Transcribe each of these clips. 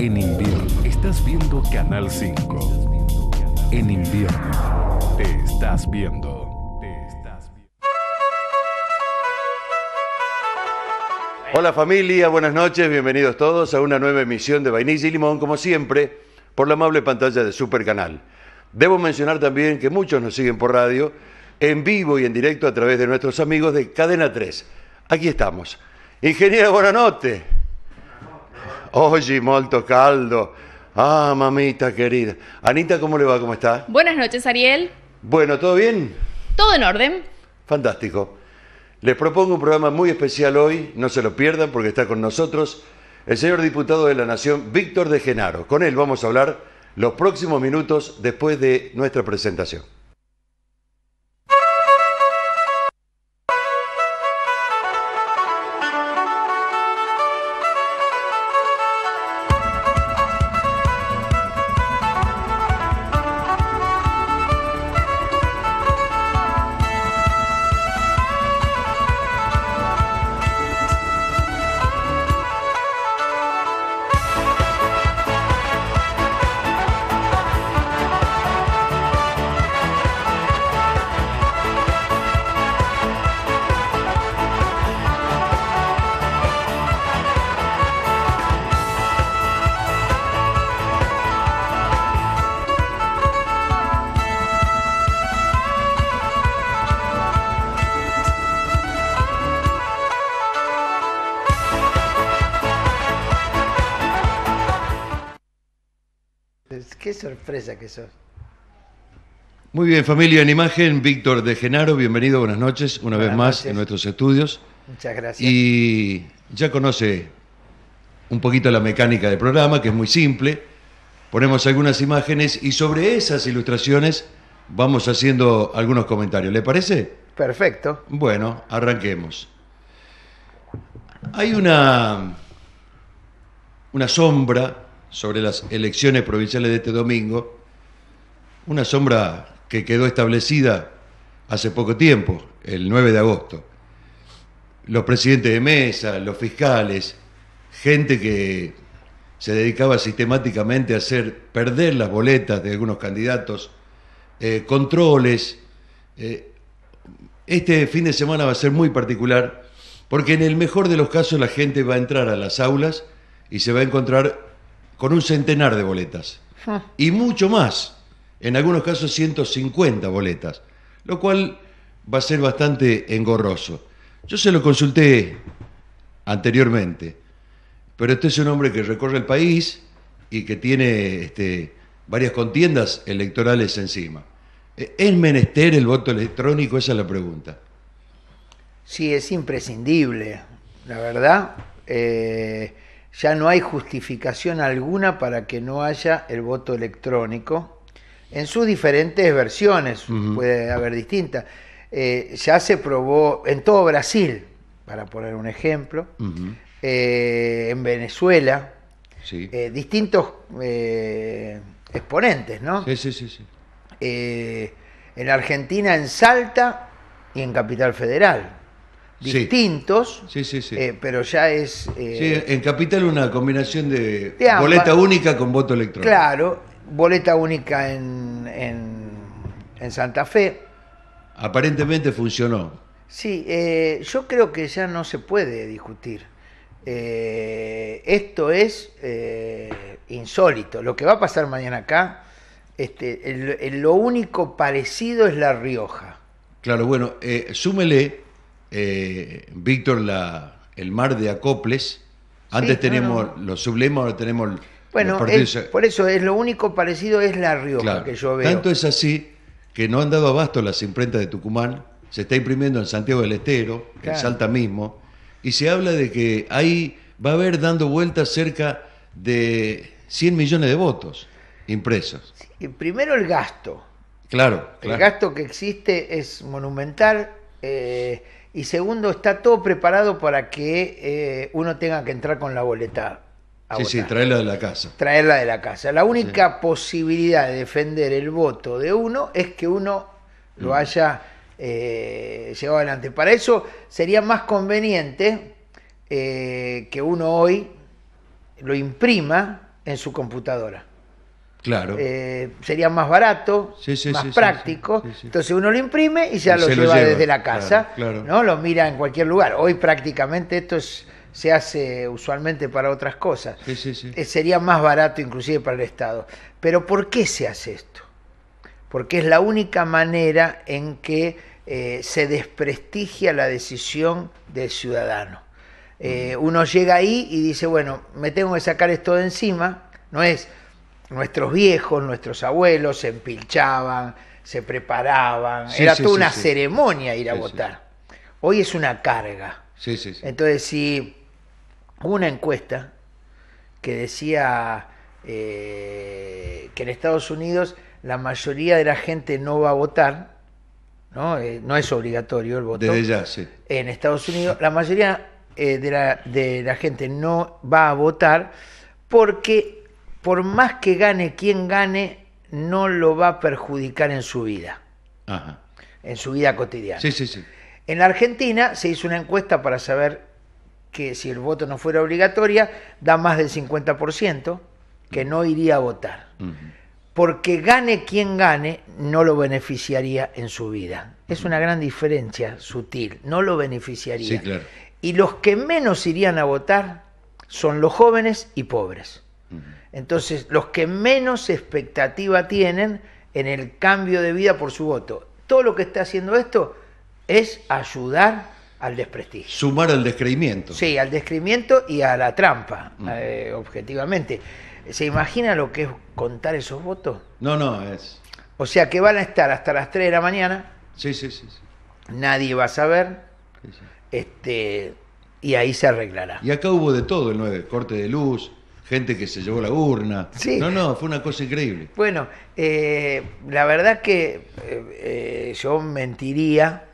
En invierno estás viendo Canal 5. En invierno te estás viendo. Hola familia, buenas noches, bienvenidos todos a una nueva emisión de Vainilla y Limón, como siempre, por la amable pantalla de Super Canal. Debo mencionar también que muchos nos siguen por radio, en vivo y en directo a través de nuestros amigos de Cadena 3. Aquí estamos. Ingeniero, buenas noches. Oye, molto caldo. Ah, mamita querida. Anita, ¿cómo le va? ¿Cómo está? Buenas noches, Ariel. Bueno, ¿todo bien? Todo en orden. Fantástico. Les propongo un programa muy especial hoy, no se lo pierdan porque está con nosotros el señor diputado de la Nación, Víctor de Genaro. Con él vamos a hablar los próximos minutos después de nuestra presentación. Muy bien, familia en imagen, Víctor de Genaro, bienvenido, buenas noches, una vez más en nuestros estudios. Muchas gracias. Y ya conoce un poquito la mecánica del programa, que es muy simple. Ponemos algunas imágenes y sobre esas ilustraciones vamos haciendo algunos comentarios. ¿Le parece? Perfecto. Bueno, arranquemos. Hay una, una sombra sobre las elecciones provinciales de este domingo una sombra que quedó establecida hace poco tiempo, el 9 de agosto. Los presidentes de mesa, los fiscales, gente que se dedicaba sistemáticamente a hacer perder las boletas de algunos candidatos, eh, controles. Eh, este fin de semana va a ser muy particular porque en el mejor de los casos la gente va a entrar a las aulas y se va a encontrar con un centenar de boletas. Y mucho más en algunos casos 150 boletas, lo cual va a ser bastante engorroso. Yo se lo consulté anteriormente, pero este es un hombre que recorre el país y que tiene este, varias contiendas electorales encima. ¿Es menester el voto electrónico? Esa es la pregunta. Sí, es imprescindible, la verdad. Eh, ya no hay justificación alguna para que no haya el voto electrónico en sus diferentes versiones, puede haber distintas. Eh, ya se probó en todo Brasil, para poner un ejemplo, eh, en Venezuela, eh, distintos exponentes, ¿no? Sí, sí, sí. en Argentina, en Salta y en Capital Federal. Distintos, pero ya es... sí, en Capital una combinación de, de boleta única con voto electrónico. Claro, boleta única en, en, en Santa Fe. Aparentemente funcionó. Sí, eh, yo creo que ya no se puede discutir. Eh, esto es eh, insólito. Lo que va a pasar mañana acá, este, lo único parecido es La Rioja. Claro, bueno, súmele, Víctor, el mar de acoples. Antes teníamos tenemos los sublemas, ahora tenemos bueno, por eso es lo único parecido es La Rioja que yo veo. Tanto es así que no han dado abasto las imprentas de Tucumán, se está imprimiendo en Santiago del Estero, que en Salta mismo, y se habla de que ahí va a haber dando vueltas cerca de 100 millones de votos impresos. primero el gasto. Claro, El gasto que existe es monumental. Eh, y segundo, está todo preparado para que eh, uno tenga que entrar con la boleta sí, Sí, traerla de la casa. Traerla de la casa. La única posibilidad de defender el voto de uno es que uno lo haya eh, llevado adelante. Para eso sería más conveniente eh, que uno hoy lo imprima en su computadora. Claro. Eh, sería más barato, más práctico. Entonces uno lo imprime y ya lo, lleva desde la casa, ¿no? Lo mira en cualquier lugar. Hoy prácticamente esto es se hace usualmente para otras cosas. Eh, sería más barato inclusive para el Estado. Pero ¿por qué se hace esto? Porque es la única manera en que eh, se desprestigia la decisión del ciudadano. Eh, uno llega ahí y dice, bueno, me tengo que sacar esto de encima. No es nuestros viejos, nuestros abuelos se empilchaban, se preparaban. Era toda una ceremonia ir a votar. Hoy es una carga. Sí, sí, Entonces, si una encuesta que decía eh, que en Estados Unidos la mayoría de la gente no va a votar, no, eh, no es obligatorio el voto. En Estados Unidos la mayoría eh, de, la, gente no va a votar porque por más que gane quien gane, no lo va a perjudicar en su vida, en su vida cotidiana. En la Argentina se hizo una encuesta para saber que si el voto no fuera obligatoria, da más del 50% que no iría a votar. Porque gane quien gane, no lo beneficiaría en su vida. Es una gran diferencia sutil, no lo beneficiaría. Y los que menos irían a votar son los jóvenes y pobres. Entonces, los que menos expectativa tienen en el cambio de vida por su voto. Todo lo que está haciendo esto es ayudar al desprestigio. Sumar al descreimiento. Sí, al descreimiento y a la trampa, mm. eh, objetivamente. ¿Se imagina lo que es contar esos votos? No, no, es. O sea que van a estar hasta las 3 de la mañana. Sí, sí, sí. sí. Nadie va a saber. Este, y ahí se arreglará. Y acá hubo de todo el 9, corte de luz, gente que se llevó la urna. Sí. No, no, fue una cosa increíble. Bueno, eh, la verdad que eh, yo mentiría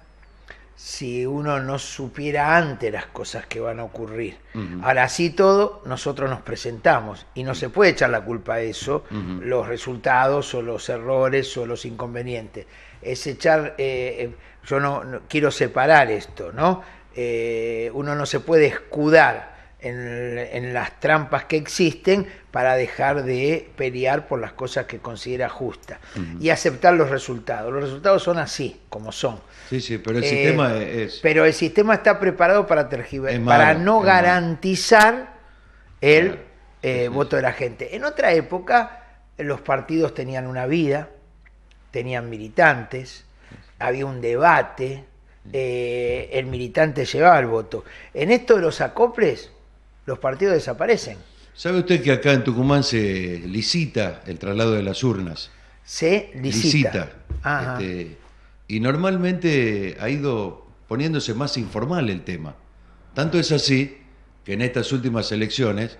si uno no supiera antes las cosas que van a ocurrir. Ahora sí todo, nosotros nos presentamos y no se puede echar la culpa a eso, los resultados o los errores o los inconvenientes. Es echar, eh, eh, yo no, quiero separar esto, ¿no? Eh, uno no se puede escudar en, las trampas que existen para dejar de pelear por las cosas que considera justas y aceptar los resultados. Los resultados son así, como son. Sí, sí, pero el eh, sistema es... Pero el sistema está preparado para tergiversar, para no garantizar el eh, voto de la gente. En otra época los partidos tenían una vida, tenían militantes, había un debate, eh, el militante llevaba el voto. En esto de los acoples, los partidos desaparecen. ¿Sabe usted que acá en Tucumán se licita el traslado de las urnas? Se licita. Este, y normalmente ha ido poniéndose más informal el tema. Tanto es así que en estas últimas elecciones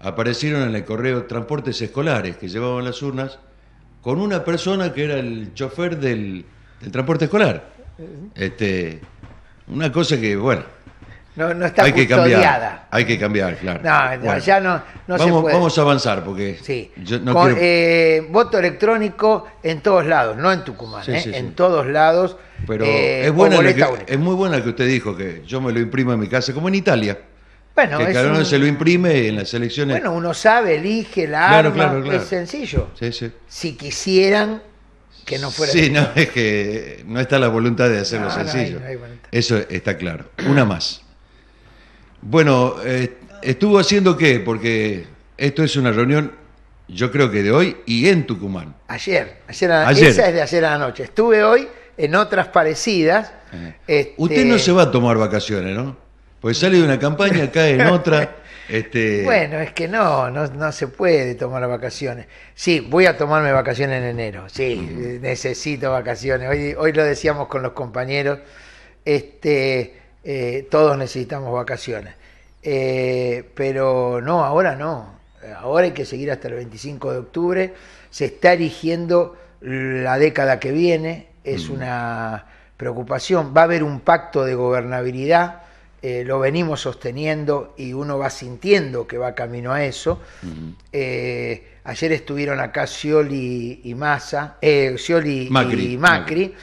aparecieron en el correo transportes escolares que llevaban las urnas con una persona que era el chofer del, del transporte escolar. Eh, eh. Este, una cosa que, bueno, no, no está hay custodiada. hay que cambiar, claro. No, ya no, vamos, Vamos a avanzar porque sí. Eh, voto electrónico en todos lados, no en Tucumán, eh, en todos lados. Pero eh, es, es muy buena que usted dijo que yo me lo imprimo en mi casa, como en Italia. Bueno, que cada uno se lo imprime en las elecciones. Bueno, uno sabe, elige, la claro, claro, claro. es sencillo. Si quisieran que no fuera. Sí, no, es que no está la voluntad de hacerlo sencillo. Eso está claro. Una más. Bueno, eh, ¿estuvo haciendo qué? Porque esto es una reunión, yo creo que de hoy y en Tucumán. Ayer, ayer, a, ayer. esa es de ayer a la noche. Estuve hoy en otras parecidas. Eh. Este- Usted no se va a tomar vacaciones, ¿no? Porque sale de una campaña, cae en otra. Este... Bueno, es que no, no, no, se puede tomar vacaciones. Sí, voy a tomarme vacaciones en enero. Sí, necesito vacaciones. Hoy, hoy lo decíamos con los compañeros. Este, eh, todos necesitamos vacaciones. Eh, pero no, ahora no. Ahora hay que seguir hasta el 25 de octubre. Se está erigiendo la década que viene. Es mm. una preocupación. Va a haber un pacto de gobernabilidad. Eh, lo venimos sosteniendo y uno va sintiendo que va camino a eso. Mm. ayer estuvieron acá Scioli y Massa, eh, y Macri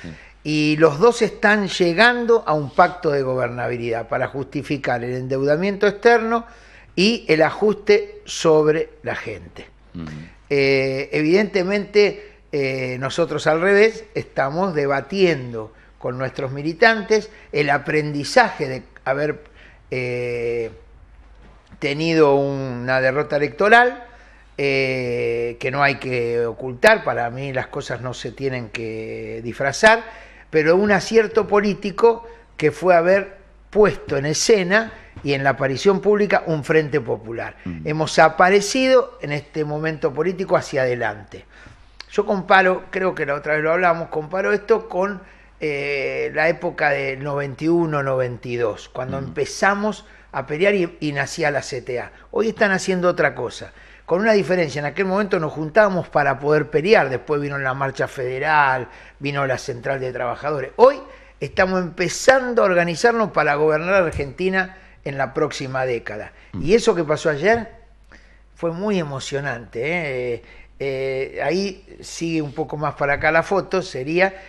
y los dos están llegando a un pacto de gobernabilidad para justificar el endeudamiento externo y el ajuste sobre la gente. Eh, evidentemente, eh, nosotros al revés estamos debatiendo con nuestros militantes el aprendizaje de haber eh, tenido una derrota electoral, que no hay que ocultar, para mí las cosas no se tienen que disfrazar, pero un acierto político que fue haber puesto en escena y en la aparición pública un frente popular. Mm. Hemos aparecido en este momento político hacia adelante. Yo comparo, creo que la otra vez lo hablamos, comparo esto con eh, la época del 91-92, cuando mm. empezamos a pelear y, nacía la CTA. Hoy están haciendo otra cosa con una diferencia, en aquel momento nos juntábamos para poder pelear, después vino la marcha federal, vino la central de trabajadores. Hoy estamos empezando a organizarnos para gobernar Argentina en la próxima década. Mm. Y eso que pasó ayer fue muy emocionante. ¿eh? Eh, eh, ahí sigue un poco más para acá la foto, sería,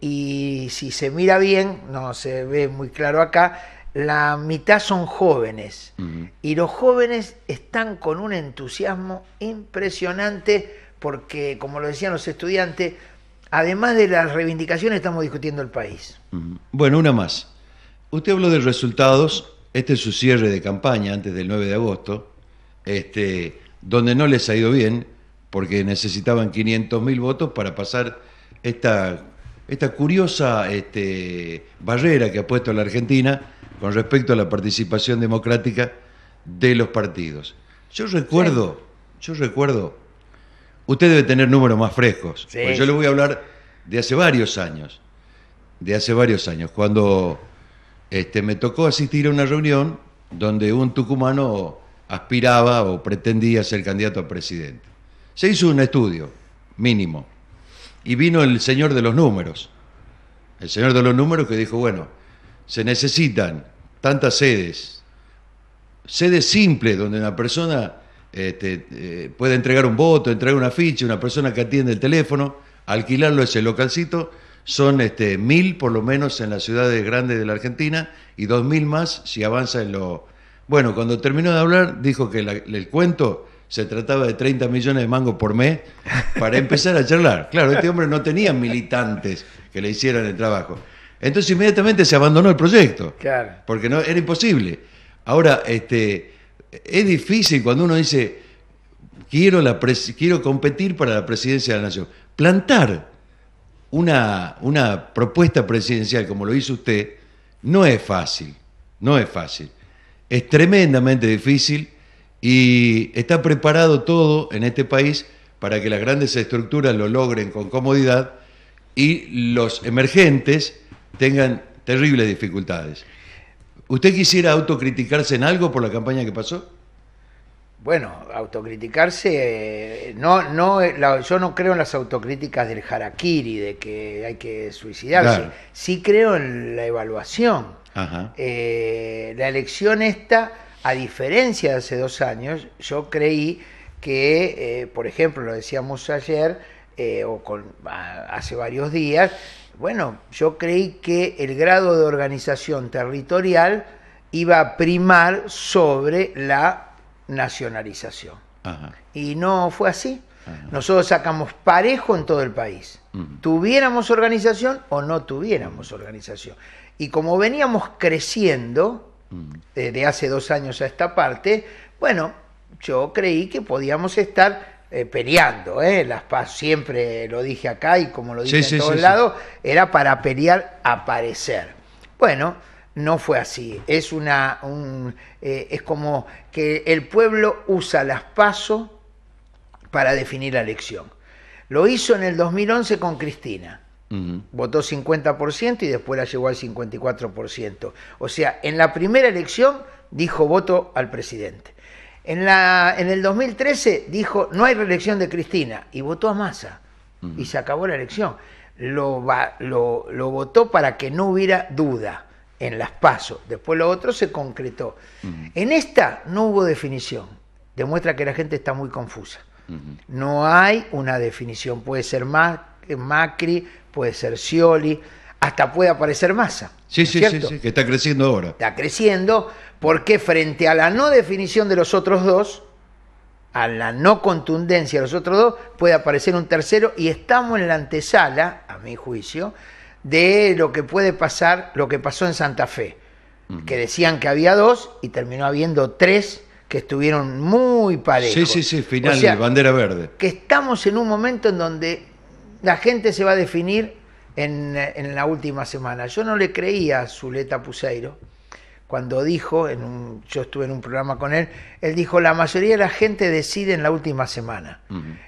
y si se mira bien, no se ve muy claro acá, la mitad son jóvenes y los jóvenes están con un entusiasmo impresionante porque, como lo decían los estudiantes, además de las reivindicaciones estamos discutiendo el país. Bueno, una más. Usted habló de resultados, este es su cierre de campaña antes del 9 de agosto, este, donde no les ha ido bien porque necesitaban 500.000 votos para pasar esta, curiosa este, barrera que ha puesto la Argentina con respecto a la participación democrática de los partidos. Yo recuerdo, yo recuerdo, usted debe tener números más frescos, porque yo le voy a hablar de hace varios años, de hace varios años, cuando este, me tocó asistir a una reunión donde un tucumano aspiraba o pretendía ser candidato a presidente. Se hizo un estudio mínimo y vino el señor de los números, el señor de los números que dijo, bueno, se necesitan tantas sedes, sedes simples donde una persona este, eh, puede entregar un voto, entregar una ficha, una persona que atiende el teléfono, alquilarlo ese localcito, son este, mil por lo menos en las ciudades grandes de la Argentina y dos mil más si avanza en lo... Bueno, cuando terminó de hablar dijo que la, el cuento se trataba de 30 millones de mangos por mes para empezar a charlar. Claro, este hombre no tenía militantes que le hicieran el trabajo. Entonces inmediatamente se abandonó el proyecto. Claro. Porque no, era imposible. Ahora, este, es difícil cuando uno dice, quiero, la quiero competir para la presidencia de la nación. Plantar una, una propuesta presidencial como lo hizo usted no es fácil. No es fácil. Es tremendamente difícil y está preparado todo en este país para que las grandes estructuras lo logren con comodidad y los emergentes tengan terribles dificultades. ¿Usted quisiera autocriticarse en algo por la campaña que pasó? Bueno, autocriticarse, eh, no, no, eh, yo no creo en las autocríticas del harakiri, de que hay que suicidarse. Sí creo en la evaluación. Eh, la elección esta, a diferencia de hace dos años, yo creí que, por ejemplo, lo decíamos ayer, eh, o hace varios días, bueno, yo creí que el grado de organización territorial iba a primar sobre la nacionalización. Y no fue así. Nosotros sacamos parejo en todo el país. Tuviéramos organización o no tuviéramos organización. Y como veníamos creciendo desde eh, hace dos años a esta parte, bueno, yo creí que podíamos estar eh, peleando, ¿eh? Las pas, siempre lo dije acá y como lo dije en todos lados, era para pelear aparecer. Bueno, no fue así. Es, una, eh, es como que el pueblo usa las pasos para definir la elección. Lo hizo en el 2011 con Cristina. Votó 50% y después la llevó al 54%. O sea, en la primera elección dijo voto al presidente. En, la, en el 2013 dijo, no hay reelección de Cristina, y votó a Massa, y se acabó la elección. Lo, votó para que no hubiera duda en las pasos. Después lo otro se concretó. En esta no hubo definición. Demuestra que la gente está muy confusa. No hay una definición. Puede ser Macri, puede ser Scioli hasta puede aparecer masa. Sí, sí, sí, sí, que está creciendo ahora. Está creciendo porque frente a la no definición de los otros dos, a la no contundencia de los otros dos, puede aparecer un tercero y estamos en la antesala, a mi juicio, de lo que puede pasar, lo que pasó en Santa Fe, que decían que había dos y terminó habiendo tres que estuvieron muy parejos. Sí, sí, sí, final, bandera verde. Que estamos en un momento en donde la gente se va a definir en, la última semana. Yo no le creía a Zuleta Puseiro cuando dijo, en yo estuve en un programa con él, él dijo, la mayoría de la gente decide en la última semana.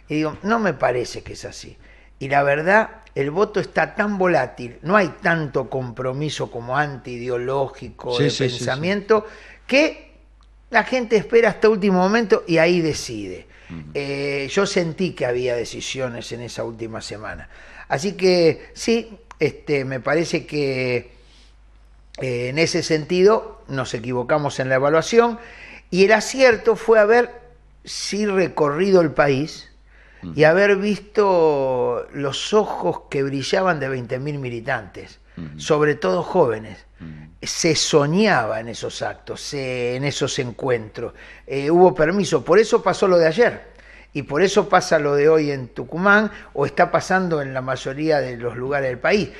Y digo, no me parece que es así. Y la verdad, el voto está tan volátil, no hay tanto compromiso como anti-ideológico... de pensamiento, que la gente espera hasta último momento y ahí decide. Eh, yo sentí que había decisiones en esa última semana. Así que sí, este, me parece que eh, en ese sentido nos equivocamos en la evaluación y el acierto fue haber sí recorrido el país y haber visto los ojos que brillaban de 20.000 militantes, sobre todo jóvenes. Se soñaba en esos actos, en esos encuentros. Eh, hubo permiso, por eso pasó lo de ayer. Y por eso pasa lo de hoy en Tucumán o está pasando en la mayoría de los lugares del país.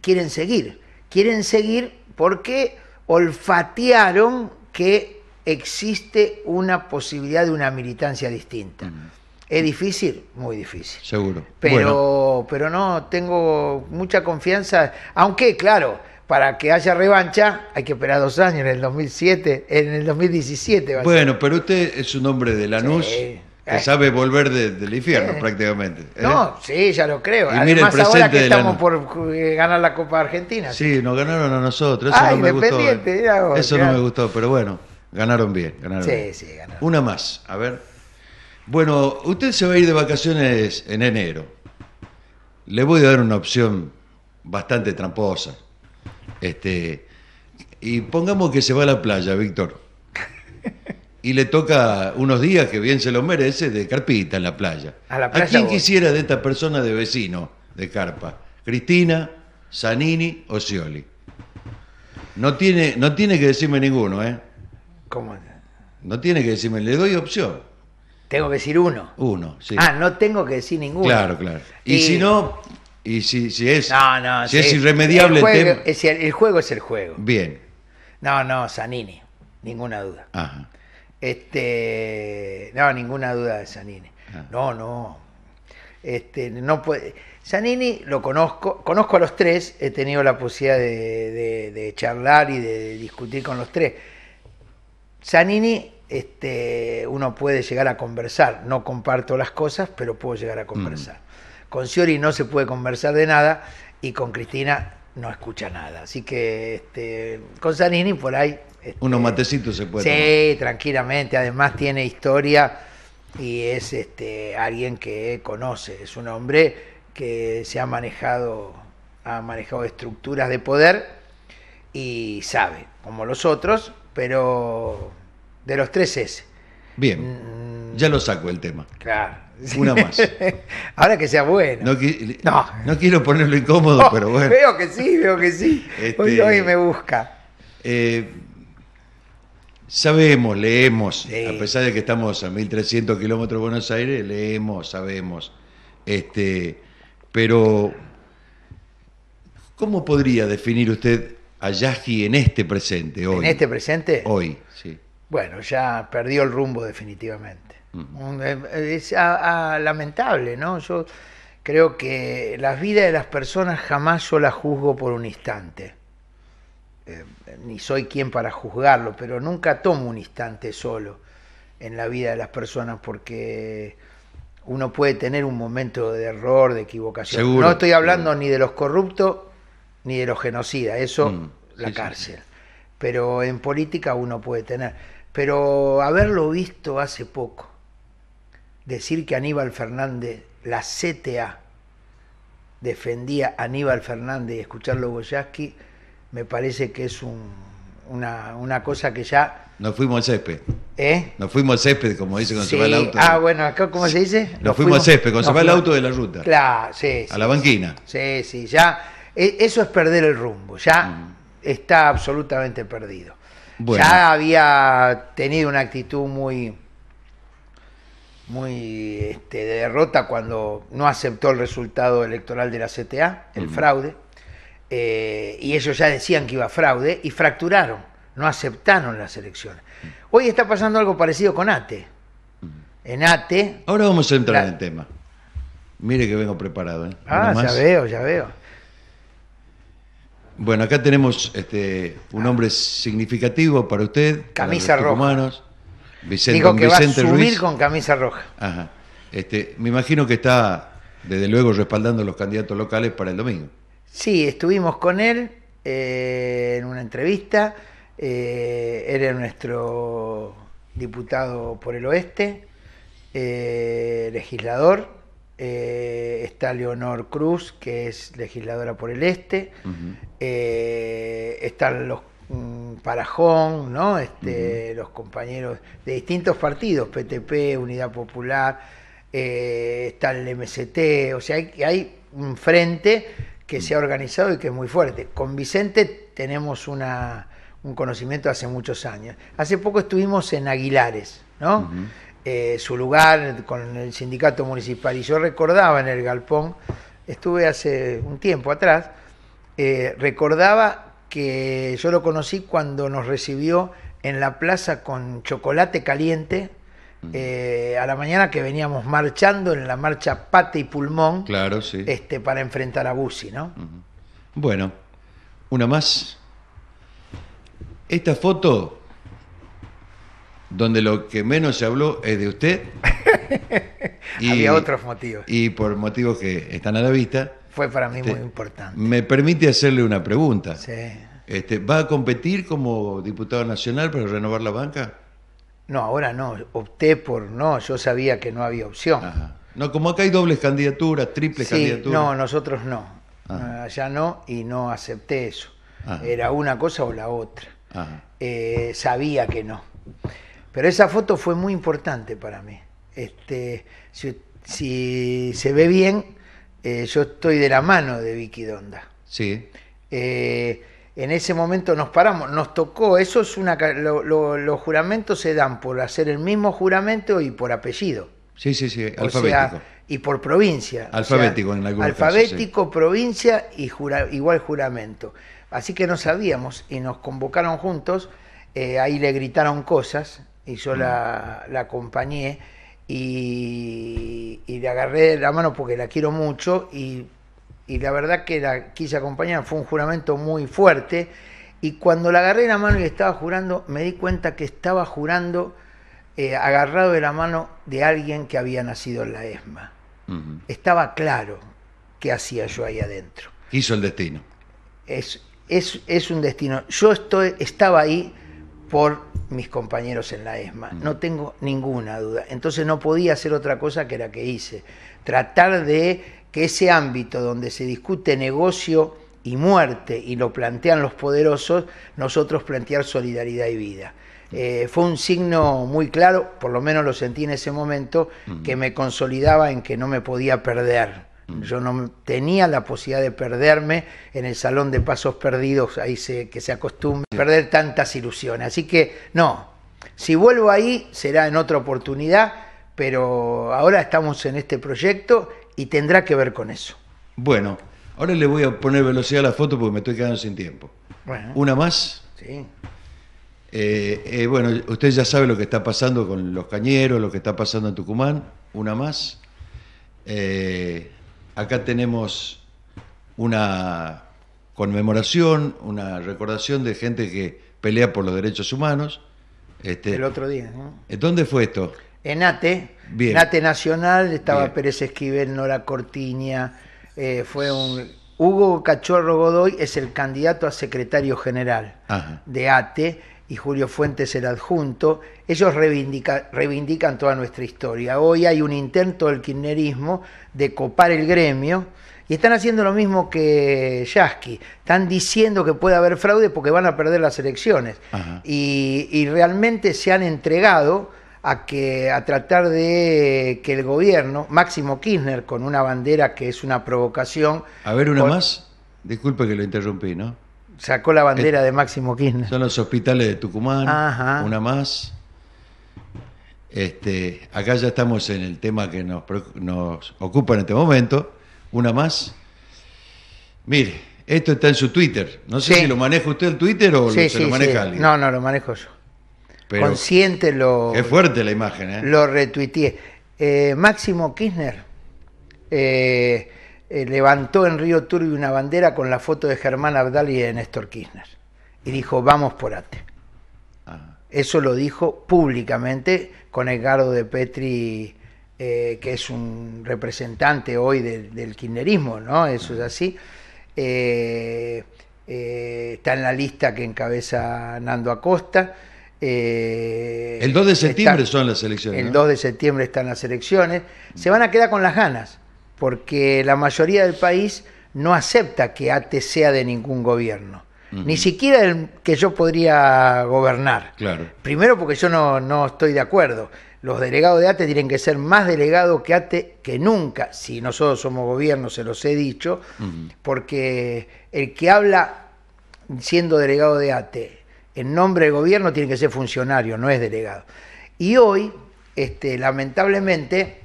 Quieren seguir, quieren seguir porque olfatearon que existe una posibilidad de una militancia distinta. Mm. ¿Es difícil? Muy difícil. Seguro. Pero, pero no, tengo mucha confianza, aunque claro, para que haya revancha hay que esperar dos años, en el 2007, en el 2017. bueno, pero usted es un hombre de Lanús. Que eh. sabe volver del infierno eh. prácticamente. ¿eh? No, sí, ya lo creo. Y Además, ahora que estamos por ganar la Copa Argentina. Sí, nos ganaron a nosotros. Eso ah, no me gustó. eso no me gustó, pero bueno, ganaron bien. sí, sí, ganaron. Una más, a ver. Bueno, usted se va a ir de vacaciones en enero. Le voy a dar una opción bastante tramposa. Este, y pongamos que se va a la playa, Víctor y le toca unos días que bien se lo merece de carpita en la playa. ¿A, quién quisiera de esta persona de vecino de carpa? Cristina, Zanini o Scioli. No tiene, no tiene que decirme ninguno, ¿eh? ¿Cómo? No tiene que decirme, le doy opción. Tengo que decir uno. Uno, sí. Ah, no tengo que decir ninguno. Claro, claro. Y, si no, y si, si es, es irremediable el tema... es el, el juego es el juego. Bien. No, no, Zanini, ninguna duda. Ajá. Este, no, ninguna duda de Zanini. Ah. No, no. Este, no puede. Zanini lo conozco, conozco a los tres, he tenido la posibilidad de, charlar y de discutir con los tres. Zanini, este, uno puede llegar a conversar, no comparto las cosas, pero puedo llegar a conversar. Mm. Con Siori no se puede conversar de nada y con Cristina no escucha nada. Así que este, con Zanini por ahí este, Unos matecitos se puede. Sí, tranquilamente. Además tiene historia y es este, alguien que conoce. Es un hombre que se ha manejado, ha manejado estructuras de poder y sabe, como los otros, pero de los tres es Bien, mm, ya lo saco el tema. Claro. Una más. Ahora que sea bueno. No, quiero ponerlo incómodo, pero bueno. Veo que sí, veo que sí. hoy, este, me busca. Eh, Sabemos, leemos, a pesar de que estamos a 1.300 kilómetros de Buenos Aires, leemos, sabemos. Este, pero, ¿cómo podría definir usted a Yagi en este presente, hoy? ¿En este presente? Hoy, sí. Bueno, ya perdió el rumbo definitivamente. Mm. Eh, es lamentable, ¿no? Yo creo que la vida de las personas jamás yo la juzgo por un instante eh, ni soy quien para juzgarlo, pero nunca tomo un instante solo en la vida de las personas porque uno puede tener un momento de error, de equivocación. no estoy hablando ni de los corruptos ni de los genocidas, eso mm, la cárcel. Pero en política uno puede tener. Pero haberlo visto hace poco, decir que Aníbal Fernández, la CTA, defendía a Aníbal Fernández y escucharlo Goyaski me parece que es una, cosa que ya... Nos fuimos al césped. ¿Eh? Nos fuimos al césped, como dice, cuando se va el auto. Ah, bueno, ¿cómo se dice? Nos, fuimos al césped, cuando se va el auto de la ruta. Claro, sí. A la banquina. Sí, sí, ya... E, eso es perder el rumbo, ya mm. está absolutamente perdido. Ya había tenido una actitud muy muy este, de derrota cuando no aceptó el resultado electoral de la CTA, el fraude. Eh, y ellos ya decían que iba fraude, y fracturaron, no aceptaron las elecciones. Hoy está pasando algo parecido con ATE. En ATE... Ahora vamos a entrar en el tema. Mire que vengo preparado. ¿eh? Ah, ya veo, ya veo. Bueno, acá tenemos este, un ah. hombre significativo para usted. Camisa roja. Vicente, Dijo que va a subir con camisa roja. Ajá. Este, me imagino que está, desde luego, respaldando a los candidatos locales para el domingo. Sí, estuvimos con él eh, en una entrevista. Eh, era nuestro diputado por el oeste, eh, legislador. está Leonor Cruz, que es legisladora por el este. están los mm, Parajón, ¿no? Este, los compañeros de distintos partidos, PTP, Unidad Popular, está el MST, o sea, hay un frente que mm. se ha organizado y que es muy fuerte. Con Vicente tenemos un conocimiento hace muchos años. Hace poco estuvimos en Aguilares, ¿no? Eh, su lugar con el sindicato municipal. Y yo recordaba en el galpón, estuve hace un tiempo atrás, eh, recordaba que yo lo conocí cuando nos recibió en la plaza con chocolate caliente eh, a la mañana que veníamos marchando en la marcha Pate y pulmón claro, este, para enfrentar a Bussi, ¿no? Bueno, una más. Esta foto, donde lo que menos se habló es de usted. Había otros motivos. Y por motivos que están a la vista. Fue para mí este, muy importante. Me permite hacerle una pregunta. Este, ¿Va a competir como diputado nacional para renovar la banca? No, ahora no, opté por no, yo sabía que no había opción. No, como acá hay dobles candidaturas, triples sí, candidaturas. No, nosotros no. Ah. Allá no y no acepté eso. Ah. Era una cosa o la otra. Ah. Eh, sabía que no. Pero esa foto fue muy importante para mí. Este, si, se ve bien, eh, yo estoy de la mano de Vicky Donda. Sí. Eh, en ese momento nos paramos, nos tocó, eso es una... los juramentos se dan por hacer el mismo juramento y por apellido. Sí, sí, sí, alfabético. y por provincia. Alfabético en Alfabético, provincia y igual juramento. Así que no sabíamos y nos convocaron juntos, eh, ahí le gritaron cosas y yo la, mm. la acompañé y, y le agarré la mano porque la quiero mucho y y la verdad que la quise acompañar, fue un juramento muy fuerte, y cuando la agarré la mano y estaba jurando, me di cuenta que estaba jurando eh, agarrado de la mano de alguien que había nacido en la ESMA. Estaba claro qué hacía yo ahí adentro. Hizo el destino. Es, es, es un destino. Yo estoy, estaba ahí por mis compañeros en la ESMA. Mm. No tengo ninguna duda. Entonces no podía hacer otra cosa que la que hice. Tratar de que ese ámbito donde se discute negocio y muerte y lo plantean los poderosos, nosotros plantear solidaridad y vida. Mm. Eh, fue un signo muy claro, por lo menos lo sentí en ese momento, mm. que me consolidaba en que no me podía perder Mm. Yo no tenía la posibilidad de perderme en el salón de pasos perdidos, ahí se, que se acostumbra a perder tantas ilusiones. Así que no, si vuelvo ahí será en otra oportunidad, pero ahora estamos en este proyecto y tendrá que ver con eso. Bueno, ahora le voy a poner velocidad a la foto porque me estoy quedando sin tiempo. Una más. Eh, eh, bueno, usted ya sabe lo que está pasando con los cañeros, lo que está pasando en Tucumán. Una más. Eh, acá tenemos una conmemoración, una recordación de gente que pelea por los derechos humanos. Este, el otro día, ¿no? ¿Eh, ¿Dónde fue esto? En ATE, en ATE Nacional, estaba Pérez Esquivel, Nora Cortiña, eh, fue Hugo Cachorro Godoy es el candidato a secretario general de ATE y Julio Fuentes el adjunto, ellos reivindican toda nuestra historia. Hoy hay un intento del kirchnerismo de copar el gremio y están haciendo lo mismo que Yasky. Están diciendo que puede haber fraude porque van a perder las elecciones. Y, realmente se han entregado a, que, a tratar de que el gobierno, Máximo Kirchner, con una bandera que es una provocación... A ver, una más. Disculpe que lo interrumpí, ¿no? sacó la bandera de Máximo Kirchner. Son los hospitales de Tucumán, una más. Este, acá ya estamos en el tema que nos, ocupa en este momento. Una más. Mire, esto está en su Twitter. No sé si lo maneja usted el Twitter o se lo maneja alguien. No, no, lo manejo yo. Consciente lo... Es fuerte la imagen, ¿eh? Lo retuiteé. Eh, Máximo Kirchner eh, eh, levantó en Río Turbio una bandera con la foto de Germán Abdal y de Néstor Kirchner. Y dijo, vamos por ATE. Ah. Eso lo dijo públicamente con Edgardo de Petri, eh, que es un representante hoy del, kirchnerismo, ¿no? Eso es así. Eh, está en la lista que encabeza Nando Acosta. el 2 de septiembre son las elecciones. El 2 de septiembre están las elecciones. Se van a quedar con las ganas porque la mayoría del país no acepta que ATE sea de ningún gobierno. Ni siquiera el que yo podría gobernar. Claro. Primero porque yo no, no estoy de acuerdo. Los delegados de ATE tienen que ser más delegados que ATE que nunca, si nosotros somos gobierno, se los he dicho, porque el que habla siendo delegado de ATE en nombre del gobierno tiene que ser funcionario, no es delegado. Y hoy, este, lamentablemente,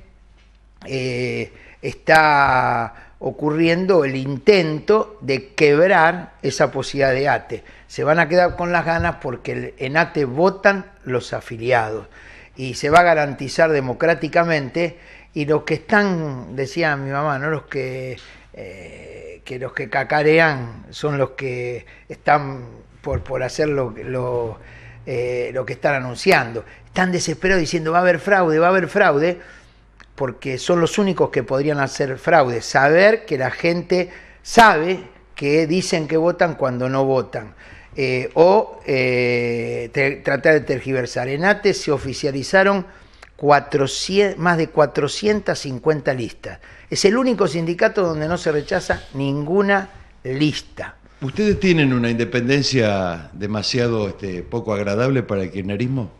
eh, está ocurriendo el intento de quebrar esa posibilidad de ATE. Se van a quedar con las ganas porque en ATE votan los afiliados y se va a garantizar democráticamente y los que están, decía mi mamá, no los que, eh, que los que cacarean son los que están por, hacer lo, eh, lo que están anunciando. Están desesperados diciendo va a haber fraude, va a haber fraude porque son los únicos que podrían hacer fraude, saber que la gente sabe que dicen que votan cuando no votan. Eh, o eh, tratar de tergiversar. En ATE se oficializaron más de 450 listas. Es el único sindicato donde no se rechaza ninguna lista. ¿Ustedes tienen una independencia demasiado este, poco agradable para el kirchnerismo?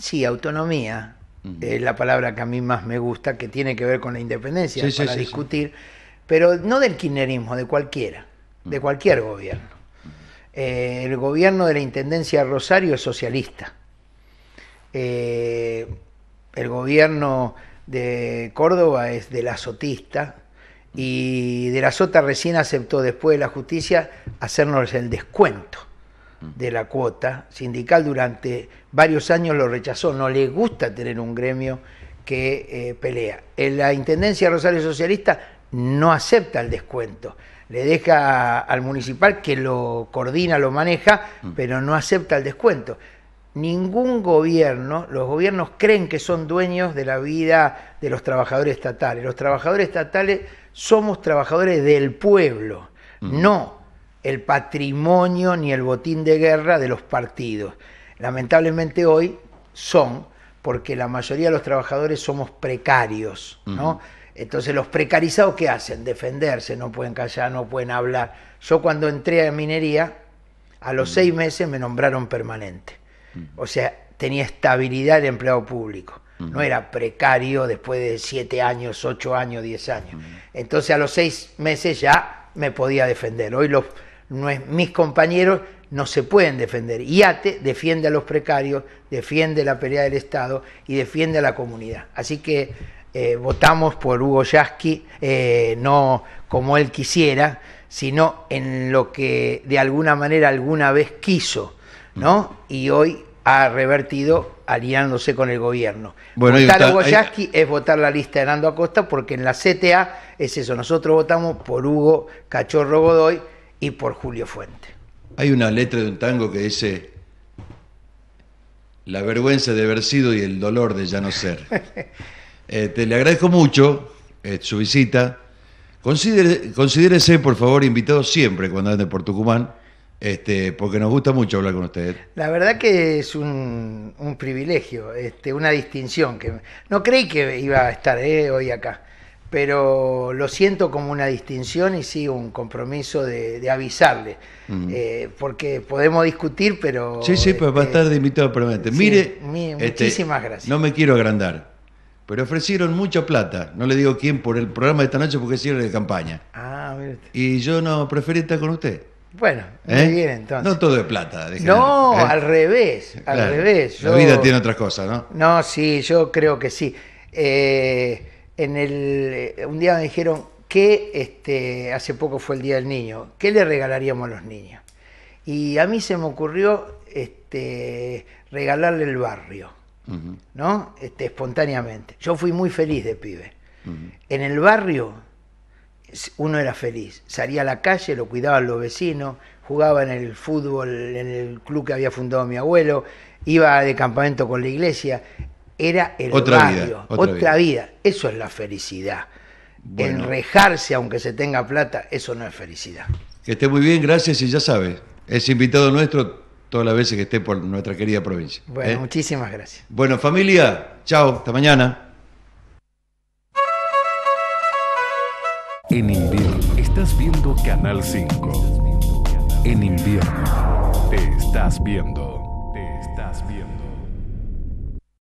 Sí, autonomía es la palabra que a mí más me gusta, que tiene que ver con la independencia, para discutir, pero no del kirchnerismo, de cualquiera, de cualquier gobierno. Eh, el gobierno de la Intendencia Rosario es socialista. Eh, el gobierno de Córdoba es de la sotista y de la sota recién aceptó después de la justicia hacernos el descuento de la cuota sindical durante varios años lo rechazó, no le gusta tener un gremio que eh, pelea. En eh, la Intendencia Rosario Socialista no acepta el descuento, le deja al municipal que lo coordina, lo maneja, pero no acepta el descuento. Ningún gobierno, los gobiernos creen que son dueños de la vida de los trabajadores estatales. Los trabajadores estatales somos trabajadores del pueblo, no el patrimonio ni el botín de guerra de los partidos. Lamentablemente hoy son, porque la mayoría de los trabajadores somos precarios, ¿no? Entonces los precarizados, ¿qué hacen? Defenderse, no pueden callar, no pueden hablar. Yo cuando entré a minería, a los seis meses me nombraron permanente. O sea, tenía estabilidad de empleado público. No era precario después de siete años, ocho años, diez años. Entonces a los seis meses ya me podía defender. Hoy los es, mis compañeros no se pueden defender. Y ATE defiende a los precarios, defiende la pelea del Estado y defiende a la comunidad. Así que eh, votamos por Hugo Yasky, eh, no como él quisiera, sino en lo que de alguna manera alguna vez quiso, ¿no? Mm. Y hoy ha revertido aliándose con el gobierno. votar a Hugo Yasky es votar la lista de Nando Acosta, porque en la CTA es eso, nosotros votamos por Hugo Cachorro Godoy y por Julio Fuente. Hay una letra de un tango que dice, la vergüenza de haber sido y el dolor de ya no ser. Eh, te le agradezco mucho eh, su visita. considérese, por favor, invitado siempre cuando ande por Tucumán, este, porque nos gusta mucho hablar con ustedes. La verdad que es un, privilegio, este, una distinción. que No creí que iba a estar eh, hoy acá pero lo siento como una distinción y sí un compromiso de, avisarle, eh, porque podemos discutir, pero... Sí, sí, pues va a este, estar de invitado permanente. Mire, este, muchísimas gracias. No me quiero agrandar, pero ofrecieron mucha plata, no le digo quién, por el programa de esta noche porque sirve de campaña. Ah, mire usted. Y yo no preferí estar con usted. Bueno, ¿Eh? muy bien entonces. No todo es plata. no, ¿eh? al revés, al revés. la vida tiene otras cosas, ¿no? No, sí, yo creo que sí. Eh, en el, eh, un día me dijeron, que este, hace poco fue el Día del Niño? ¿Qué le regalaríamos a los niños? Y a mí se me ocurrió este, regalarle el barrio, ¿no? Este, espontáneamente. Yo fui muy feliz de pibe. En el barrio uno era feliz. Salía a la calle, lo cuidaban los vecinos, jugaba en el fútbol, en el club que había fundado mi abuelo, iba de campamento con la iglesia era el otra otra, vida. Eso es la felicidad. Enrejarse aunque se tenga plata, eso no es felicidad. Que esté muy bien, gracias y ya sabes, es invitado nuestro todas las veces que esté por nuestra querida provincia. Bueno, ¿eh? muchísimas gracias. Bueno, familia, chao, hasta mañana. En invierno estás viendo Canal 5. En invierno te estás viendo.